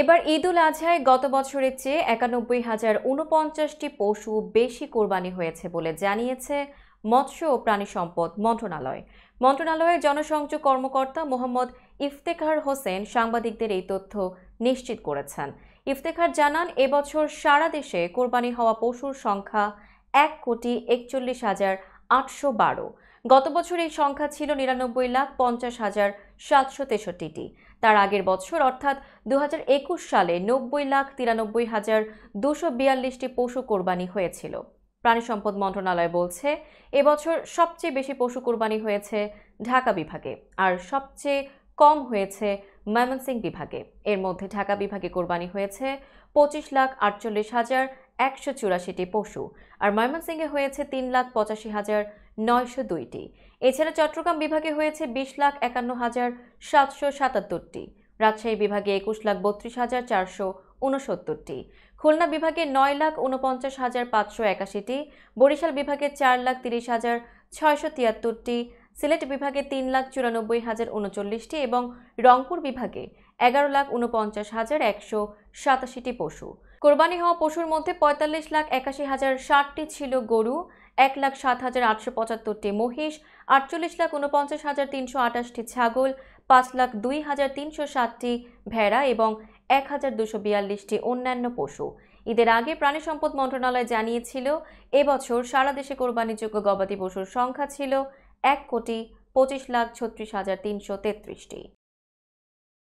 এবার ঈদুল আজহায় গত বছরের চেয়ে একানব্বই হাজার উনপঞ্চাশটি পশু বেশি কোরবানি হয়েছে বলে জানিয়েছে মৎস্য ও প্রাণী সম্পদ মন্ত্রণালয় মন্ত্রণালয়ের জনসংযোগ কর্মকর্তা মোহাম্মদ ইফতেখার হোসেন সাংবাদিকদের এই তথ্য নিশ্চিত করেছেন ইফতেখার জানান এবছর সারা দেশে কোরবানি হওয়া পশুর সংখ্যা এক কোটি একচল্লিশ হাজার আটশো বারো গত বছর এই সংখ্যা ছিল নিরানব্বই লাখ পঞ্চাশ হাজার সাতশো তেষট্টিটি তার আগের বছর অর্থাৎ দু সালে নব্বই লাখ তিরানব্বই হাজার দুশো বিয়াল্লিশটি পশু কোরবানি হয়েছিল প্রাণী সম্পদ মন্ত্রণালয় বলছে এবছর সবচেয়ে বেশি পশু কোরবানি হয়েছে ঢাকা বিভাগে আর সবচেয়ে কম হয়েছে ময়মনসিং বিভাগে এর মধ্যে ঢাকা বিভাগে কোরবানি হয়েছে পঁচিশ লাখ আটচল্লিশ হাজার একশো চুরাশিটি পশু আর ময়মনসিংহে হয়েছে তিন লাখ পঁচাশি হাজার নয়শো দুইটি এছাড়া চট্টগ্রাম বিভাগে হয়েছে বিশ লাখ একান্ন হাজার সাতশো সাতাত্তরটি রাজশাহী বিভাগে একুশ লাখ বত্রিশ হাজার চারশো উনসত্তরটি খুলনা বিভাগে নয় লাখ উনপঞ্চাশ হাজার পাঁচশো একাশিটি বরিশাল বিভাগে চার লাখ তিরিশ হাজার ছয়শো তিয়াত্তরটি সিলেট বিভাগে তিন লাখ চুরানব্বই হাজার উনচল্লিশটি এবং রংপুর বিভাগে এগারো লাখ উনপঞ্চাশ হাজার একশো সাতাশিটি পশু কোরবানি হওয়া পশুর মধ্যে পঁয়তাল্লিশ লাখ একাশি হাজার ষাটটি ছিল গরু এক লাখ সাত হাজার আটশো পঁচাত্তরটি মহিষ আটচল্লিশ লাখ উনপঞ্চাশ হাজার তিনশো আটাশটি ছাগল পাঁচ লাখ দুই হাজার তিনশো ষাটটি ভেড়া এবং এক হাজার দুশো বিয়াল্লিশটি অন্যান্য পশু ঈদের আগে প্রাণী সম্পদ মন্ত্রণালয় জানিয়েছিল এবছর সারা দেশে কোরবানিযোগ্য গবাদি পশুর সংখ্যা ছিল এক কোটি পঁচিশ লাখ ছত্রিশ হাজার তিনশো তেত্রিশটি